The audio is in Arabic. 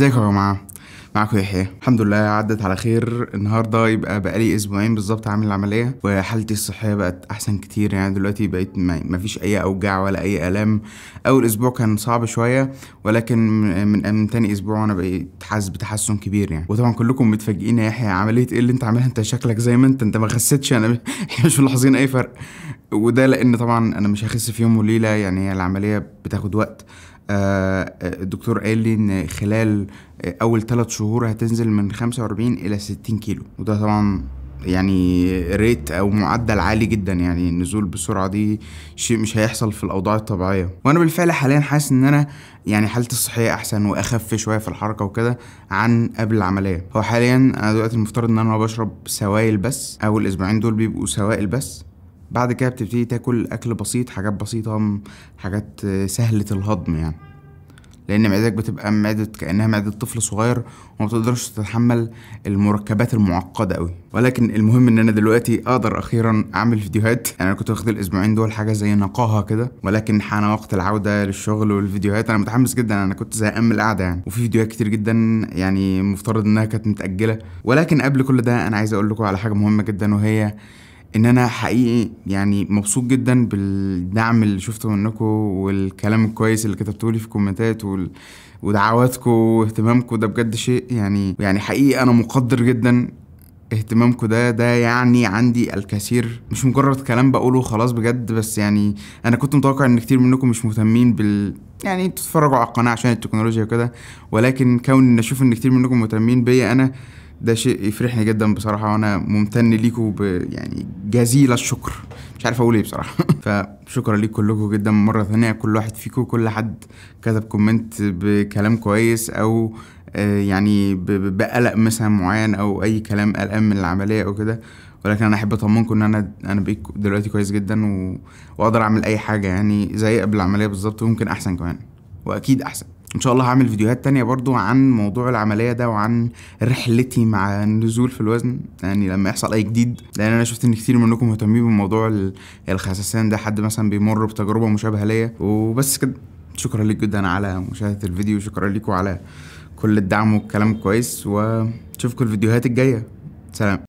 记得吗？معاكم يحيى الحمد لله عدت على خير النهارده يبقى بقالي اسبوعين بالظبط عامل العمليه وحالتي الصحيه بقت احسن كتير يعني دلوقتي بقيت ما فيش اي اوجاع ولا اي الام اول اسبوع كان صعب شويه ولكن من من تاني اسبوع انا بقيت حاسس بتحسن كبير يعني وطبعا كلكم متفاجئين يا يحيى عمليه ايه اللي انت عاملها انت شكلك زي ما انت انت ما خسيتش انا احنا مش ملاحظين اي فرق وده لان طبعا انا مش هخس في يوم وليله يعني العمليه بتاخد وقت آه، آه، الدكتور قال لي ان خلال اول ثلاث شهور شهور هتنزل من 45 الى 60 كيلو وده طبعا يعني ريت او معدل عالي جدا يعني النزول بالسرعه دي شيء مش هيحصل في الاوضاع الطبيعيه وانا بالفعل حاليا حاسس ان انا يعني حالتي الصحيه احسن واخف شويه في الحركه وكده عن قبل العمليه هو حاليا انا دلوقتي المفترض ان انا بشرب سوائل بس اول اسبوعين دول بيبقوا سوائل بس بعد كده بتبتدي تاكل اكل بسيط حاجات بسيطه حاجات سهله الهضم يعني لان معدتك بتبقى معده كانها معده طفل صغير وما بتقدرش تتحمل المركبات المعقده قوي ولكن المهم ان انا دلوقتي اقدر اخيرا اعمل فيديوهات يعني انا كنت واخد الاسبوعين دول حاجه زي نقاهه كده ولكن حان وقت العوده للشغل والفيديوهات انا متحمس جدا انا كنت زهقان من القعده يعني وفي فيديوهات كتير جدا يعني مفترض انها كانت متاجله ولكن قبل كل ده انا عايز اقول لكم على حاجه مهمه جدا وهي ان انا حقيقي يعني مبسوط جدا بالدعم اللي شفته منكم والكلام الكويس اللي لي في الكومنتات وال... ودعواتكم واهتمامكم ده بجد شيء يعني يعني حقيقي انا مقدر جدا اهتمامكم ده ده يعني عندي الكثير مش مجرد كلام بقوله خلاص بجد بس يعني انا كنت متوقع ان كتير منكم مش مهتمين بال يعني تتفرجوا على القناه عشان التكنولوجيا وكده ولكن كون ان اشوف ان كتير منكم مهتمين بيا انا ده شيء يفرحني جدا بصراحه وانا ممتن ليكم يعني جزيل الشكر مش عارف اقول ايه بصراحه فشكرا ليك كلكم جدا مره ثانيه كل واحد فيكم كل حد كتب كومنت بكلام كويس او آه، يعني بقلق مثلا معين او اي كلام قلقان من العمليه او كده ولكن انا احب اطمنكم ان انا انا بقيت دلوقتي كويس جدا و... واقدر اعمل اي حاجه يعني زي قبل العمليه بالظبط وممكن احسن كمان واكيد احسن ان شاء الله هعمل فيديوهات تانية برضو عن موضوع العملية ده وعن رحلتي مع النزول في الوزن يعني لما يحصل اي جديد لان انا شفت ان كتير منكم مهتمين بموضوع الخساسان ده حد مثلا بيمر بتجربة مشابهة ليا وبس كده شكرا ليك جدا على مشاهدة الفيديو شكرا لكم على كل الدعم والكلام الكويس واشوفكم الفيديوهات الجاية سلام